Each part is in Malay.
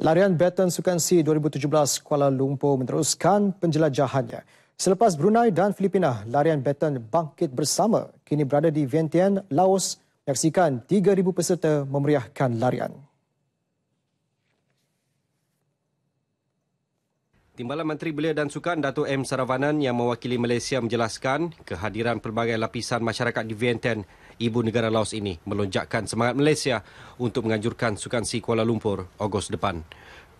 Larian Baton Sukan C 2017 Kuala Lumpur meneruskan penjelajahannya. Selepas Brunei dan Filipina, larian Baton bangkit bersama kini berada di Vientiane, Laos. Menyaksikan 3,000 peserta memeriahkan larian. Timbalan Menteri Belia dan Sukan Dato' M. Saravanan yang mewakili Malaysia menjelaskan kehadiran pelbagai lapisan masyarakat di Vientiane, ibu negara Laos ini melonjakkan semangat Malaysia untuk menganjurkan Sukan Si Kuala Lumpur Ogos depan.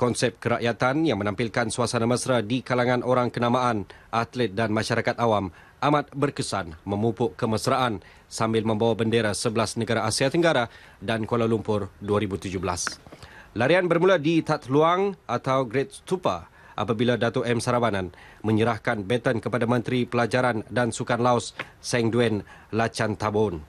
Konsep kerakyatan yang menampilkan suasana mesra di kalangan orang kenamaan, atlet dan masyarakat awam amat berkesan memupuk kemesraan sambil membawa bendera 11 negara Asia Tenggara dan Kuala Lumpur 2017. Larian bermula di Tat Luang atau Great Stupa apabila Dato' M. Sarabanan menyerahkan beton kepada Menteri Pelajaran dan Sukan Laos Seng Duen Lachan Tabon.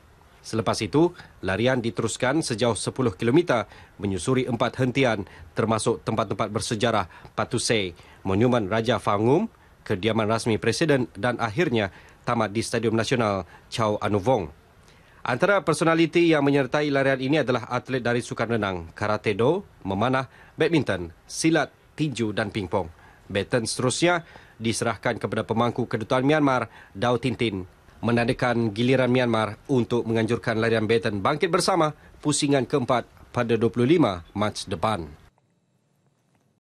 Selepas itu, larian diteruskan sejauh 10 km menyusuri empat hentian termasuk tempat-tempat bersejarah Patuse, Monumen Raja Fangum, kediaman rasmi Presiden dan akhirnya tamat di Stadium Nasional Chow Anu Antara personaliti yang menyertai larian ini adalah atlet dari sukan renang, karate do, memanah, badminton, silat tinju dan pingpong. Baton seterusnya diserahkan kepada pemangku kedutaan Myanmar, Dao Tintin. Menandakan giliran Myanmar untuk menganjurkan larian baton bangkit bersama pusingan keempat pada 25 Mac depan.